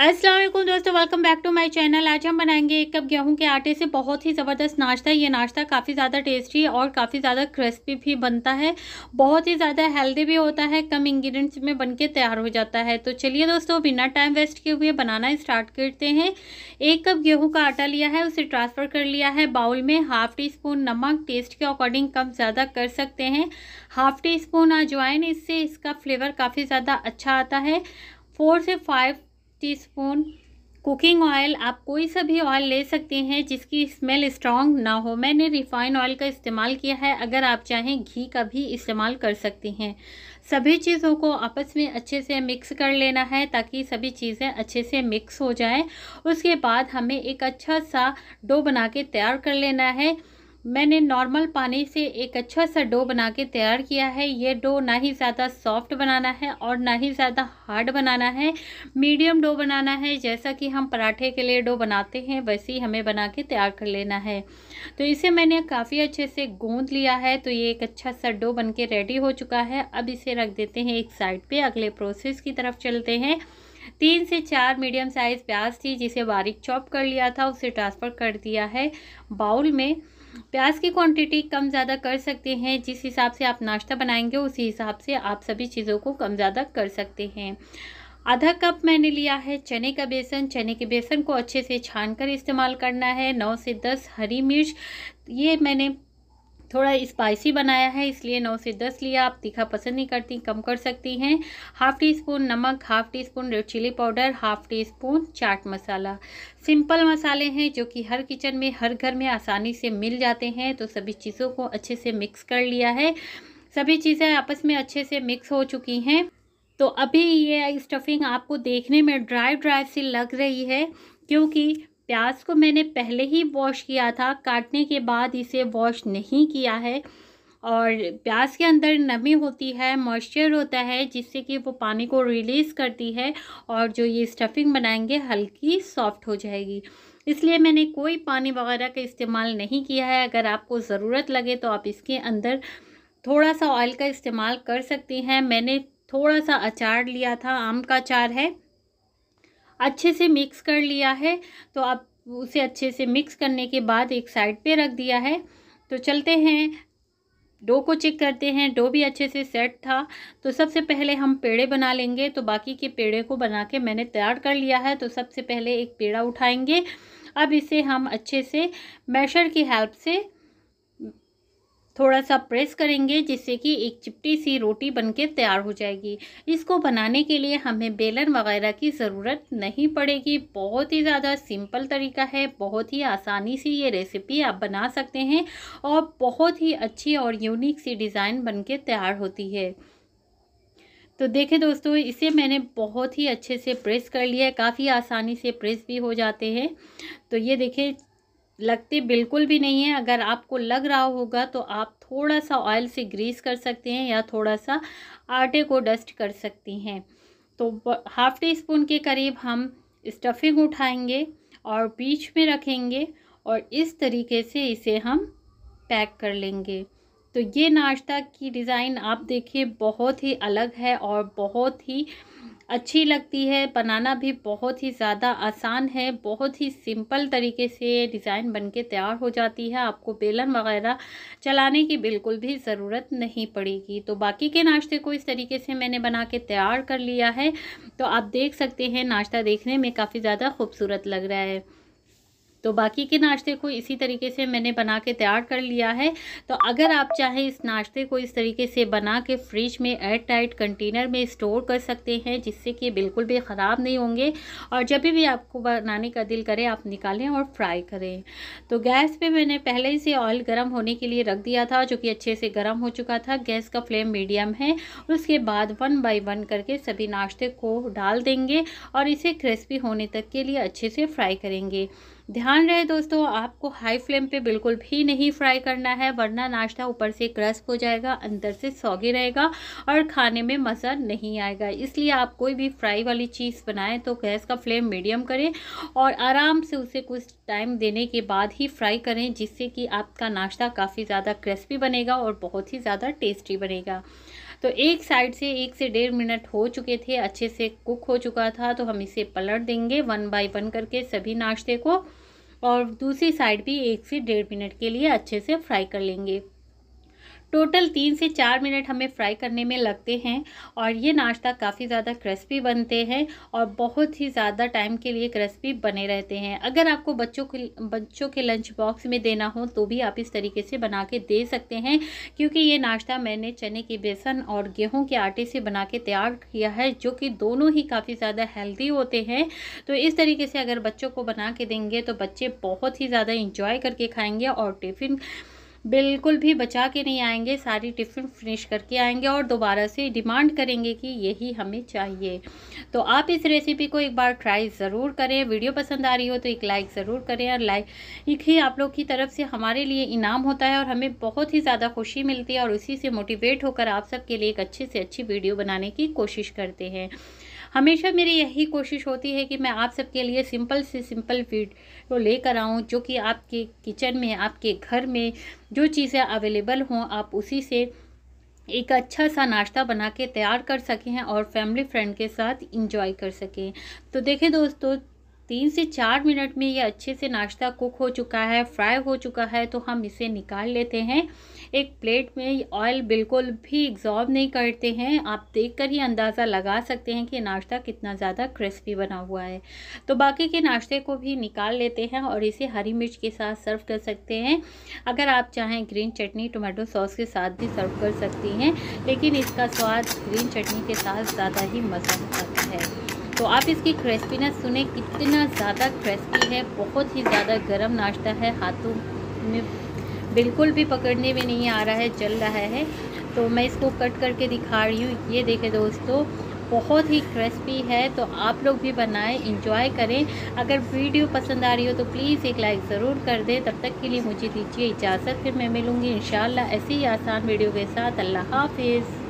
असलम दोस्तों welcome back to my channel आज हम बनाएंगे एक कप गेहूं के आटे से बहुत ही ज़बरदस्त नाश्ता ये नाश्ता काफ़ी ज़्यादा टेस्टी और काफ़ी ज़्यादा क्रिस्पी भी बनता है बहुत ही ज़्यादा हेल्दी भी होता है कम इंग्रेडिएंट्स में बनके तैयार हो जाता है तो चलिए दोस्तों बिना टाइम वेस्ट किए हुए बनाना स्टार्ट करते हैं एक कप गेहूँ का आटा लिया है उसे ट्रांसफ़र कर लिया है बाउल में हाफ़ टी स्पून नमक टेस्ट के अकॉर्डिंग कम ज़्यादा कर सकते हैं हाफ़ टी स्पून अजवाइन इससे इसका फ्लेवर काफ़ी ज़्यादा अच्छा आता है फोर से फाइव टीस्पून कुकिंग ऑयल आप कोई सा भी ऑयल ले सकते हैं जिसकी स्मेल स्ट्रॉन्ग ना हो मैंने रिफाइन ऑयल का इस्तेमाल किया है अगर आप चाहें घी का भी इस्तेमाल कर सकते हैं सभी चीज़ों को आपस में अच्छे से मिक्स कर लेना है ताकि सभी चीज़ें अच्छे से मिक्स हो जाएं उसके बाद हमें एक अच्छा सा डो बना के तैयार कर लेना है मैंने नॉर्मल पानी से एक अच्छा सा डो बना के तैयार किया है ये डो ना ही ज़्यादा सॉफ्ट बनाना है और ना ही ज़्यादा हार्ड बनाना है मीडियम डो बनाना है जैसा कि हम पराठे के लिए डो बनाते हैं वैसे ही हमें बना के तैयार कर लेना है तो इसे मैंने काफ़ी अच्छे से गोंद लिया है तो ये एक अच्छा सा डो बन के रेडी हो चुका है अब इसे रख देते हैं एक साइड पर अगले प्रोसेस की तरफ चलते हैं तीन से चार मीडियम साइज़ प्याज थी जिसे बारीक चॉप कर लिया था उसे ट्रांसफ़र कर दिया है बाउल में प्याज की क्वांटिटी कम ज़्यादा कर सकते हैं जिस हिसाब से आप नाश्ता बनाएंगे उसी हिसाब से आप सभी चीज़ों को कम ज़्यादा कर सकते हैं आधा कप मैंने लिया है चने का बेसन चने के बेसन को अच्छे से छान कर इस्तेमाल करना है नौ से दस हरी मिर्च ये मैंने थोड़ा स्पाइसी बनाया है इसलिए नौ से दस लिया आप तीखा पसंद नहीं करती कम कर सकती हैं हाफ़ टी स्पून नमक half teaspoon red chilli powder half teaspoon chaat masala simple मसाले हैं जो कि हर किचन में हर घर में आसानी से मिल जाते हैं तो सभी चीज़ों को अच्छे से मिक्स कर लिया है सभी चीज़ें आपस में अच्छे से मिक्स हो चुकी हैं तो अभी ये स्टफिंग आपको देखने में ड्राई ड्राई सी लग रही है क्योंकि प्याज को मैंने पहले ही वॉश किया था काटने के बाद इसे वॉश नहीं किया है और प्याज के अंदर नमी होती है मॉइस्चर होता है जिससे कि वो पानी को रिलीज़ करती है और जो ये स्टफिंग बनाएंगे हल्की सॉफ्ट हो जाएगी इसलिए मैंने कोई पानी वगैरह का इस्तेमाल नहीं किया है अगर आपको ज़रूरत लगे तो आप इसके अंदर थोड़ा सा ऑयल का इस्तेमाल कर सकती हैं मैंने थोड़ा सा अचार लिया था आम का अचार है अच्छे से मिक्स कर लिया है तो आप उसे अच्छे से मिक्स करने के बाद एक साइड पे रख दिया है तो चलते हैं डो को चेक करते हैं डो भी अच्छे से सेट था तो सबसे पहले हम पेड़े बना लेंगे तो बाकी के पेड़े को बना के मैंने तैयार कर लिया है तो सबसे पहले एक पेड़ा उठाएंगे अब इसे हम अच्छे से मैशर की हेल्प से थोड़ा सा प्रेस करेंगे जिससे कि एक चिपटी सी रोटी बनके तैयार हो जाएगी इसको बनाने के लिए हमें बेलन वगैरह की ज़रूरत नहीं पड़ेगी बहुत ही ज़्यादा सिंपल तरीका है बहुत ही आसानी से ये रेसिपी आप बना सकते हैं और बहुत ही अच्छी और यूनिक सी डिज़ाइन बन तैयार होती है तो देखें दोस्तों इसे मैंने बहुत ही अच्छे से प्रेस कर लिया है काफ़ी आसानी से प्रेस भी हो जाते हैं तो ये देखें लगते बिल्कुल भी नहीं है अगर आपको लग रहा होगा तो आप थोड़ा सा ऑयल से ग्रीस कर सकते हैं या थोड़ा सा आटे को डस्ट कर सकती हैं तो हाफ टी स्पून के करीब हम स्टफिंग उठाएंगे और बीच में रखेंगे और इस तरीके से इसे हम पैक कर लेंगे तो ये नाश्ता की डिज़ाइन आप देखिए बहुत ही अलग है और बहुत ही अच्छी लगती है बनाना भी बहुत ही ज़्यादा आसान है बहुत ही सिंपल तरीके से ये डिज़ाइन बन के तैयार हो जाती है आपको बेलन वगैरह चलाने की बिल्कुल भी ज़रूरत नहीं पड़ेगी तो बाकी के नाश्ते को इस तरीके से मैंने बना के तैयार कर लिया है तो आप देख सकते हैं नाश्ता देखने में काफ़ी ज़्यादा खूबसूरत लग रहा है तो बाकी के नाश्ते को इसी तरीके से मैंने बना के तैयार कर लिया है तो अगर आप चाहें इस नाश्ते को इस तरीके से बना के फ्रिज में एयर टाइट कंटेनर में स्टोर कर सकते हैं जिससे कि बिल्कुल भी ख़राब नहीं होंगे और जब भी आपको बनाने का दिल करे आप निकालें और फ्राई करें तो गैस पे मैंने पहले ही से ऑयल गर्म होने के लिए रख दिया था जो कि अच्छे से गर्म हो चुका था गैस का फ्लेम मीडियम है उसके बाद वन बाई वन करके सभी नाश्ते को डाल देंगे और इसे क्रिस्पी होने तक के लिए अच्छे से फ्राई करेंगे ध्यान रहे दोस्तों आपको हाई फ्लेम पे बिल्कुल भी नहीं फ्राई करना है वरना नाश्ता ऊपर से क्रस्प हो जाएगा अंदर से सौगी रहेगा और खाने में मज़ा नहीं आएगा इसलिए आप कोई भी फ्राई वाली चीज़ बनाएं तो गैस का फ्लेम मीडियम करें और आराम से उसे कुछ टाइम देने के बाद ही फ्राई करें जिससे कि आपका नाश्ता काफ़ी ज़्यादा क्रिस्पी बनेगा और बहुत ही ज़्यादा टेस्टी बनेगा तो एक साइड से एक से डेढ़ मिनट हो चुके थे अच्छे से कुक हो चुका था तो हम इसे पलट देंगे वन बाय वन करके सभी नाश्ते को और दूसरी साइड भी एक से डेढ़ मिनट के लिए अच्छे से फ्राई कर लेंगे टोटल तीन से चार मिनट हमें फ्राई करने में लगते हैं और ये नाश्ता काफ़ी ज़्यादा क्रिस्पी बनते हैं और बहुत ही ज़्यादा टाइम के लिए क्रिस्पी बने रहते हैं अगर आपको बच्चों के बच्चों के लंच बॉक्स में देना हो तो भी आप इस तरीके से बना के दे सकते हैं क्योंकि ये नाश्ता मैंने चने के बेसन और गेहूँ के आटे से बना के तैयार किया है जो कि दोनों ही काफ़ी ज़्यादा हेल्दी होते हैं तो इस तरीके से अगर बच्चों को बना के देंगे तो बच्चे बहुत ही ज़्यादा इंजॉय करके खाएंगे और टिफ़िन बिल्कुल भी बचा के नहीं आएंगे सारी टिफ़िन फिनिश करके आएंगे और दोबारा से डिमांड करेंगे कि यही हमें चाहिए तो आप इस रेसिपी को एक बार ट्राई ज़रूर करें वीडियो पसंद आ रही हो तो एक लाइक ज़रूर करें और लाइक ही आप लोग की तरफ से हमारे लिए इनाम होता है और हमें बहुत ही ज़्यादा खुशी मिलती है और उसी से मोटिवेट होकर आप सबके लिए एक अच्छे से अच्छी वीडियो बनाने की कोशिश करते हैं हमेशा मेरी यही कोशिश होती है कि मैं आप सबके लिए सिंपल से सिंपल वीडियो लेकर आऊँ जो कि आपके किचन में आपके घर में जो चीज़ें अवेलेबल हों आप उसी से एक अच्छा सा नाश्ता बना के तैयार कर सकें और फैमिली फ्रेंड के साथ इंजॉय कर सकें तो देखें दोस्तों तीन से चार मिनट में ये अच्छे से नाश्ता कुक हो चुका है फ्राई हो चुका है तो हम इसे निकाल लेते हैं एक प्लेट में ऑयल बिल्कुल भी एग्जॉर्ब नहीं करते हैं आप देख कर ही अंदाज़ा लगा सकते हैं कि नाश्ता कितना ज़्यादा क्रिस्पी बना हुआ है तो बाकी के नाश्ते को भी निकाल लेते हैं और इसे हरी मिर्च के साथ सर्व कर सकते हैं अगर आप चाहें ग्रीन चटनी टोमेटो सॉस के साथ भी सर्व कर सकती हैं लेकिन इसका स्वाद ग्रीन चटनी के साथ ज़्यादा ही मज़ा आता है तो आप इसकी क्रिस्पीनेस सुने कितना ज़्यादा क्रिस्पी है बहुत ही ज़्यादा गर्म नाश्ता है हाथों में बिल्कुल भी पकड़ने में नहीं आ रहा है चल रहा है तो मैं इसको कट करके दिखा रही हूँ ये देखें दोस्तों बहुत ही क्रिस्पी है तो आप लोग भी बनाएं इंजॉय करें अगर वीडियो पसंद आ रही हो तो प्लीज़ एक लाइक ज़रूर कर दें तब तक के लिए मुझे दीजिए इजाज़त फिर मैं मिलूँगी इन ऐसी ही आसान वीडियो के साथ अल्लाह हाफिज़